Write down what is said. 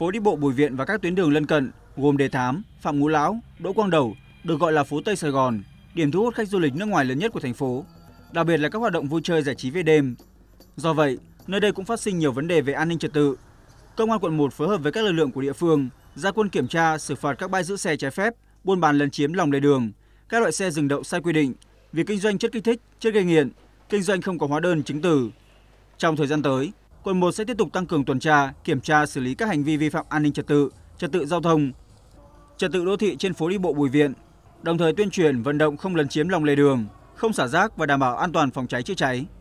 phố đi bộ Bùi Viện và các tuyến đường lân cận gồm Đề Thám, Phạm Ngũ Lão, Đỗ Quang Đầu được gọi là phố Tây Sài Gòn, điểm thu hút khách du lịch nước ngoài lớn nhất của thành phố, đặc biệt là các hoạt động vui chơi giải trí về đêm. Do vậy, nơi đây cũng phát sinh nhiều vấn đề về an ninh trật tự. Công an quận 1 phối hợp với các lực lượng của địa phương ra quân kiểm tra, xử phạt các bãi giữ xe trái phép, buôn bán lấn chiếm lòng lề đường, các loại xe dừng đậu sai quy định, việc kinh doanh chất kích thích, chất gây nghiện, kinh doanh không có hóa đơn chứng từ. Trong thời gian tới, quận 1 sẽ tiếp tục tăng cường tuần tra, kiểm tra xử lý các hành vi vi phạm an ninh trật tự, trật tự giao thông, trật tự đô thị trên phố đi bộ Bùi Viện, đồng thời tuyên truyền vận động không lấn chiếm lòng lề đường, không xả rác và đảm bảo an toàn phòng cháy chữa cháy.